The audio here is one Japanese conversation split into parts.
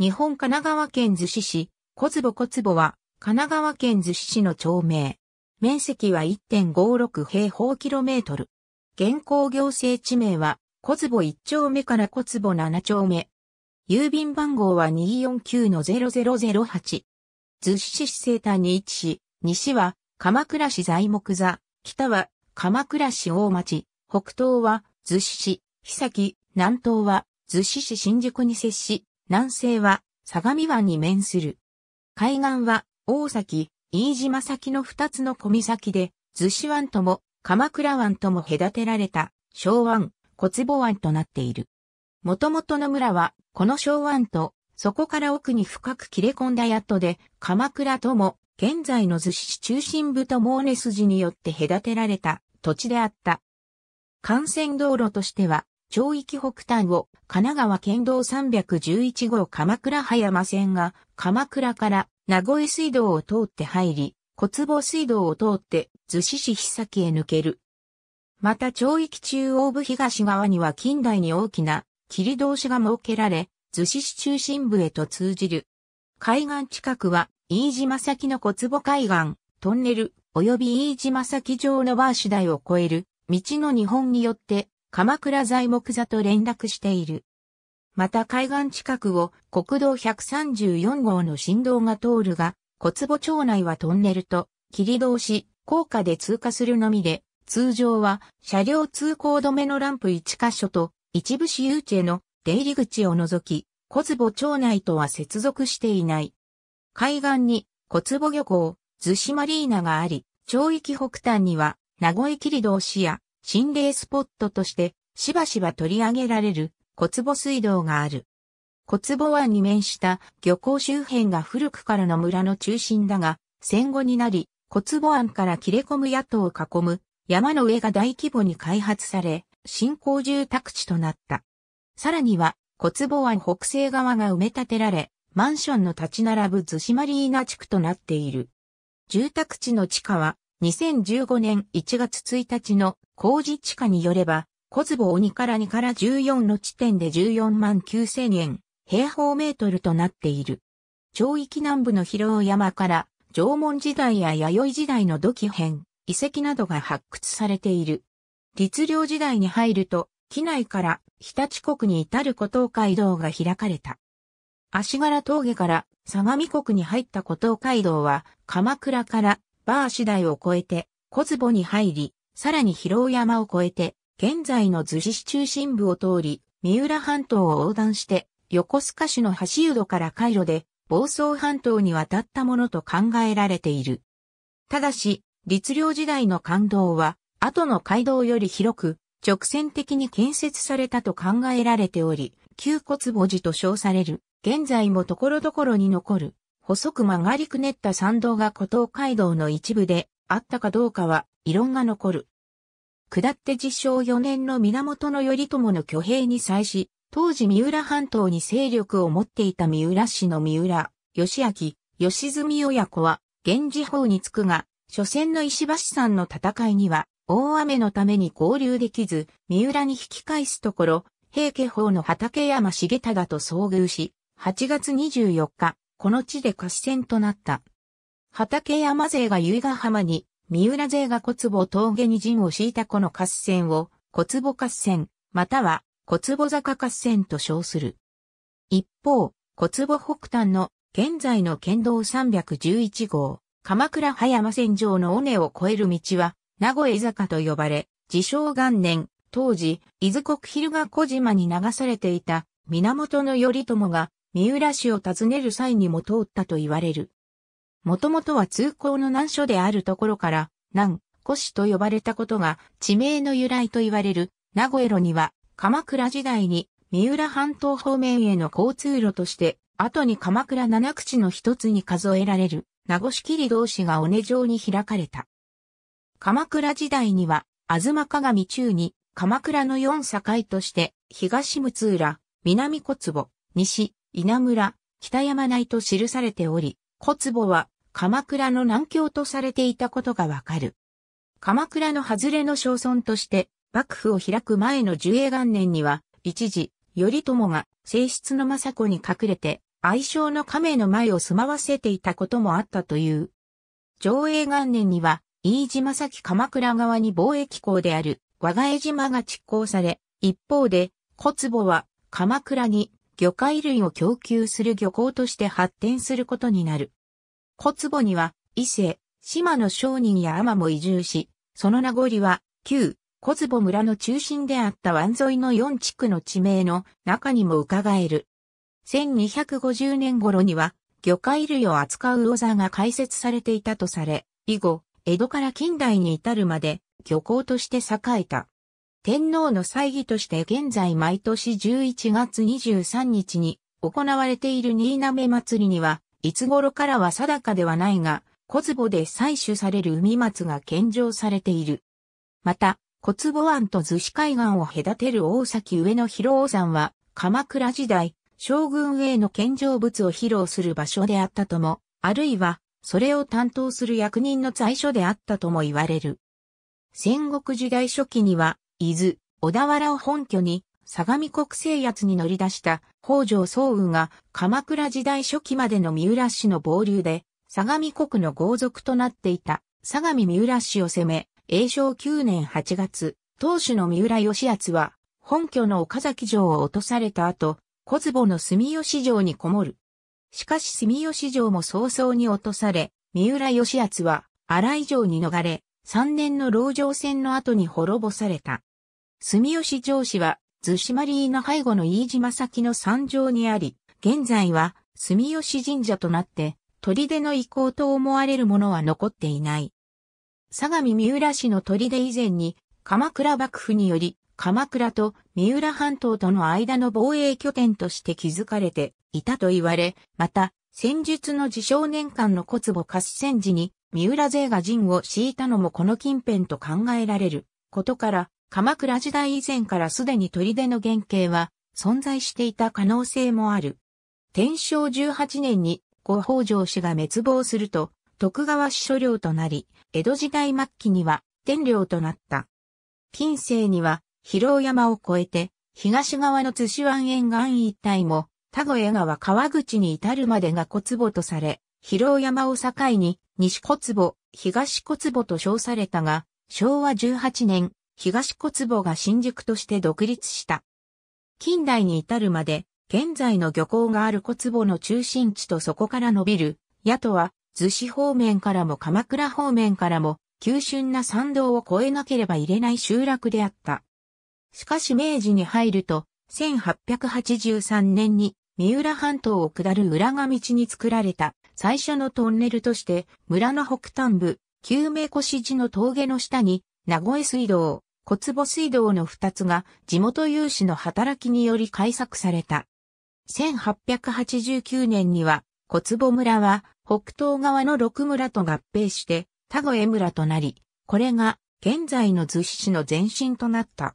日本神奈川県逗子市、小坪小坪は、神奈川県逗子市の町名。面積は1.56平方キロメートル。現行行政地名は、小坪1丁目から小坪7丁目。郵便番号は249-0008。逗子市西端に位置し、西は鎌倉市材木座、北は鎌倉市大町、北東は逗子市、日崎、南東は逗子市新宿に接し、南西は相模湾に面する。海岸は大崎、飯島先の二つの小岬で、逗子湾とも鎌倉湾とも隔てられた小湾、小坪湾となっている。元々の村はこの小湾とそこから奥に深く切れ込んだ宿で、鎌倉とも現在の逗子市中心部とモーネ筋によって隔てられた土地であった。幹線道路としては町域北端を神奈川県道311号鎌倉葉山線が鎌倉から名古屋水道を通って入り、小坪水道を通って逗子市日崎へ抜ける。また町域中央部東側には近代に大きな切通しが設けられ、逗子市中心部へと通じる。海岸近くは飯島先の小坪海岸、トンネル、及び飯島先上のバー次第を越える道の日本によって鎌倉材木座と連絡している。また海岸近くを国道134号の振動が通るが、小坪町内はトンネルと切通し、高架で通過するのみで、通常は車両通行止めのランプ1箇所と一部私有地への出入り口を除き、小坪町内とは接続していない。海岸に小坪漁港、逗子マリーナがあり、町域北端には名古屋切通しや心霊スポットとしてしばしば取り上げられる小坪水道がある。小坪湾に面した漁港周辺が古くからの村の中心だが、戦後になり、小坪湾から切れ込む野党を囲む山の上が大規模に開発され、新興住宅地となった。さらには、小坪湾北西側が埋め立てられ、マンションの立ち並ぶ逗子マリーナ地区となっている。住宅地の地下は2015年1月1日の工事地下によれば、小坪鬼から2から14の地点で14万9000円、平方メートルとなっている。町域南部の広尾山から、縄文時代や弥生時代の土器編、遺跡などが発掘されている。律令時代に入ると、機内から日立国に至る古東街道が開かれた。足柄峠から相模国に入った古東街道は、鎌倉からバー次第を越えて、小坪に入り、さらに広山を越えて、現在の逗子市中心部を通り、三浦半島を横断して、横須賀市の橋戸から回路で、房総半島に渡ったものと考えられている。ただし、律令時代の感動は、後の街道より広く、直線的に建設されたと考えられており、旧小坪寺と称される、現在も所々に残る細く曲がりくねった参道が古東街道の一部であったかどうかは異論が残る。下って実証4年の源頼朝の挙兵に際し、当時三浦半島に勢力を持っていた三浦氏の三浦、義明、義住親子は、源氏法に着くが、初戦の石橋さんの戦いには、大雨のために合流できず、三浦に引き返すところ、平家法の畠山重忠と遭遇し、8月24日、この地で合戦となった。畠山勢が由比ヶ浜に、三浦勢が小坪峠に陣を敷いたこの合戦を、小坪合戦、または小坪坂合戦と称する。一方、小坪北端の現在の県道311号、鎌倉葉山線上の尾根を越える道は、名古屋坂と呼ばれ、自称元年、当時、伊豆国昼が小島に流されていた源頼朝が三浦市を訪ねる際にも通ったと言われる。もともとは通行の難所であるところから、南、古市と呼ばれたことが地名の由来と言われる、名古屋路には、鎌倉時代に三浦半島方面への交通路として、後に鎌倉七口の一つに数えられる、名護市切同士が尾根状に開かれた。鎌倉時代には、あずま鏡中に、鎌倉の四境として、東六浦、南小坪、西、稲村、北山内と記されており、小坪は鎌倉の南京とされていたことがわかる。鎌倉の外れの小村として、幕府を開く前の寿永元年には、一時、頼朝が正室の政子に隠れて、愛称の亀の前を住まわせていたこともあったという。上映元年には、飯島崎鎌倉側に貿易港である、我が江島が築港され、一方で、小坪は鎌倉に魚介類を供給する漁港として発展することになる。小坪には、伊勢、島の商人や天も移住し、その名残は、旧、小坪村の中心であった湾沿いの4地区の地名の中にも伺える。1250年頃には、魚介類を扱う魚座が開設されていたとされ、以後、江戸から近代に至るまで、漁港として栄えた。天皇の祭儀として現在毎年11月23日に行われている新滑祭りには、いつ頃からは定かではないが、小壺で採取される海松が献上されている。また、小壺湾と逗子海岸を隔てる大崎上野広尾山は、鎌倉時代、将軍への献上物を披露する場所であったとも、あるいは、それを担当する役人の在所であったとも言われる。戦国時代初期には、伊豆、小田原を本拠に、相模国制圧に乗り出した北条早雲が鎌倉時代初期までの三浦氏の暴流で、相模国の豪族となっていた相模三浦氏を攻め、永正9年8月、当主の三浦義厚は、本拠の岡崎城を落とされた後、小坪の住吉城にこもる。しかし住吉城も早々に落とされ、三浦義厚は荒井城に逃れ、3年の牢城戦の後に滅ぼされた。住吉城市は、逗子マリーナ背後の飯島先の山上にあり、現在は住吉神社となって、砦の遺構と思われるものは残っていない。相模三浦市の砦以前に、鎌倉幕府により、鎌倉と三浦半島との間の防衛拠点として築かれていたと言われ、また、戦術の自称年間の小壺合戦時に、三浦勢が陣を敷いたのもこの近辺と考えられることから、鎌倉時代以前からすでに砦の原型は存在していた可能性もある。天正18年に後北条氏が滅亡すると、徳川氏所領となり、江戸時代末期には天領となった。近世には、広山を越えて、東側の津市湾沿岸一帯も、田越川川口に至るまでが小坪とされ、広山を境に、西小坪、東小坪と称されたが、昭和18年、東小坪が新宿として独立した。近代に至るまで、現在の漁港がある小坪の中心地とそこから伸びる、野都は、逗子方面からも鎌倉方面からも、急峻な山道を越えなければいれない集落であった。しかし明治に入ると、1883年に三浦半島を下る浦賀道に作られた最初のトンネルとして、村の北端部、名古越地の峠の下に、名古屋水道、小坪水道の二つが地元有志の働きにより開削された。1889年には小坪村は北東側の六村と合併して田越村となり、これが現在の逗子市の前身となった。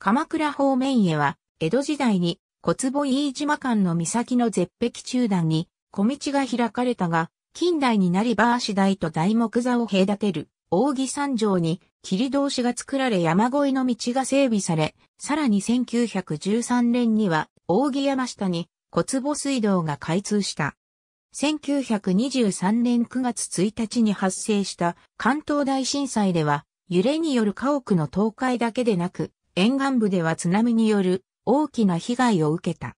鎌倉方面へは江戸時代に小坪飯島間の岬の絶壁中段に小道が開かれたが、近代になりバー次第と大木座を隔てる扇山城に切通しが作られ山越えの道が整備され、さらに1913年には扇山下に小坪水道が開通した。1923年9月1日に発生した関東大震災では、揺れによる家屋の倒壊だけでなく、沿岸部では津波による大きな被害を受けた。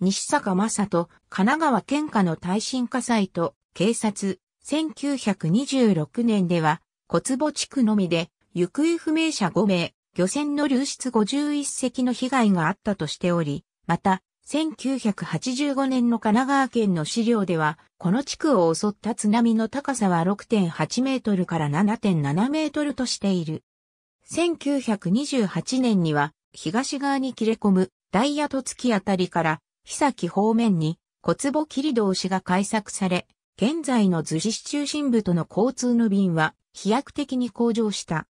西坂正人、神奈川県下の耐震火災と警察、1926年では小坪地区のみで、行方不明者5名、漁船の流出51隻の被害があったとしており、また、1985年の神奈川県の資料では、この地区を襲った津波の高さは6.8メートルから7.7メートルとしている。1928年には、東側に切れ込むダイヤと月あたりから、日先方面に小坪切り通しが開削され、現在の図子市中心部との交通の便は飛躍的に向上した。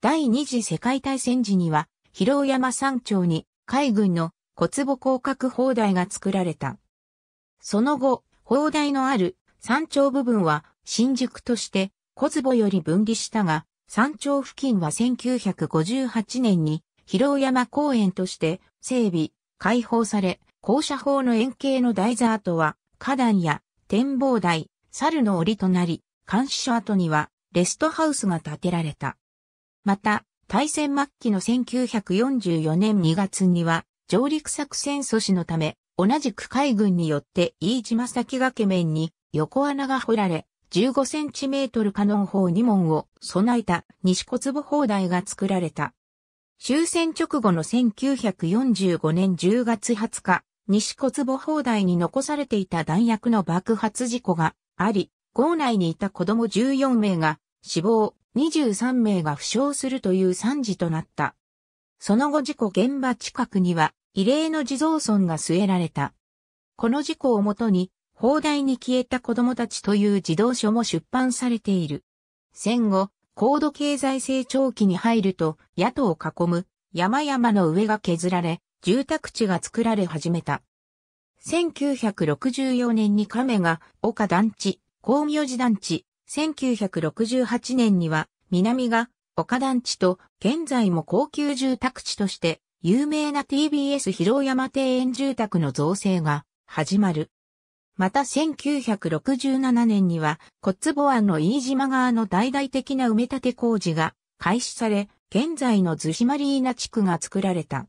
第二次世界大戦時には、広山山頂に海軍の小坪広角砲台が作られた。その後、砲台のある山頂部分は新宿として小坪より分離したが、山頂付近は1958年に広山公園として整備、開放され、校舎砲の円形の台座跡は花壇や展望台、猿の檻となり、監視所跡にはレストハウスが建てられた。また、大戦末期の1944年2月には上陸作戦阻止のため、同じく海軍によって飯島先駆け面に横穴が掘られ、15センチメートルカノン砲2門を備えた西小坪砲台が作られた。終戦直後の1945年10月20日、西小坪砲台に残されていた弾薬の爆発事故があり、校内にいた子供14名が死亡、23名が負傷するという惨事となった。その後事故現場近くには異例の地蔵村が据えられた。この事故をもとに、砲台に消えた子供たちという児童書も出版されている。戦後、高度経済成長期に入ると、野党を囲む山々の上が削られ、住宅地が作られ始めた。1964年に亀が丘団地、光明寺団地、1968年には、南が岡団地と、現在も高級住宅地として、有名な TBS 広山庭園住宅の造成が始まる。また1967年には、コッツボ湾の飯島側の大々的な埋め立て工事が開始され、現在の逗子マリーナ地区が作られた。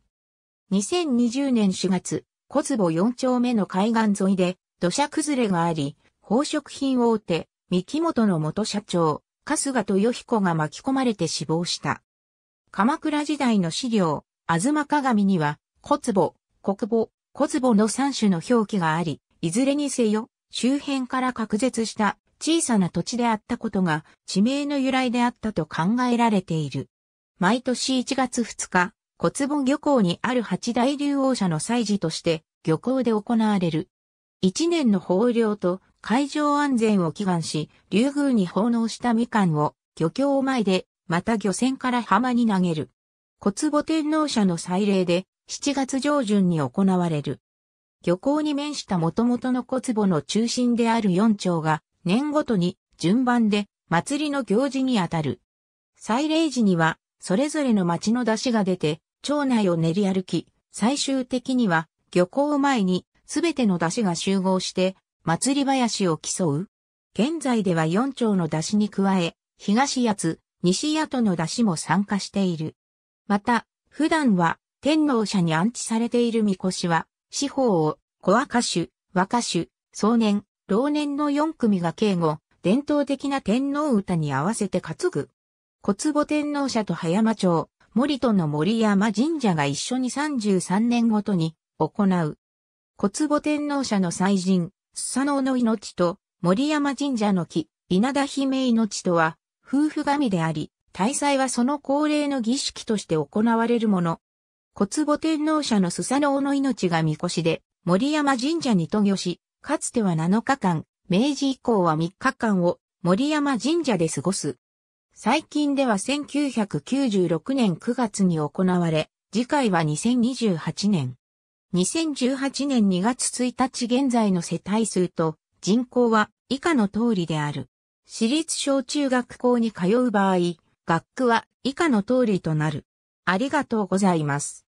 2020年4月、コツボ4丁目の海岸沿いで土砂崩れがあり、宝飾品大手、三木本の元社長、春日豊彦が巻き込まれて死亡した。鎌倉時代の資料、吾妻鏡には、小壺、小壺、小壺の三種の表記があり、いずれにせよ、周辺から隔絶した小さな土地であったことが地名の由来であったと考えられている。毎年1月2日、小坪漁港にある八大竜王社の祭事として漁港で行われる。一年の豊漁と海上安全を祈願し、竜宮に奉納したみかんを漁協を前で、また漁船から浜に投げる。小坪天皇社の祭礼で7月上旬に行われる。漁港に面した元々の小坪の中心である四町が年ごとに順番で祭りの行事にあたる。祭礼時にはそれぞれの町の出汁が出て町内を練り歩き、最終的には漁港を前にすべての出汁が集合して祭り林を競う現在では四町の出汁に加え、東八つ、西八戸の出汁も参加している。また、普段は天皇社に安置されている神輿は、四方を小赤種、若種、壮年、老年の四組が敬語、伝統的な天皇歌に合わせて担ぐ。小坪天皇社と葉山町、森戸の森山神社が一緒に33年ごとに行う。小坪天皇社の祭神、スサノオの命と森山神社の木、稲田姫命とは、夫婦神であり、大祭はその恒例の儀式として行われるもの。小坪天皇社のスサノオの命が神輿で、森山神社に渡御し、かつては7日間、明治以降は3日間を森山神社で過ごす。最近では1996年9月に行われ、次回は2028年2018年2月1日現在の世帯数と人口は以下の通りである。私立小中学校に通う場合、学区は以下の通りとなる。ありがとうございます。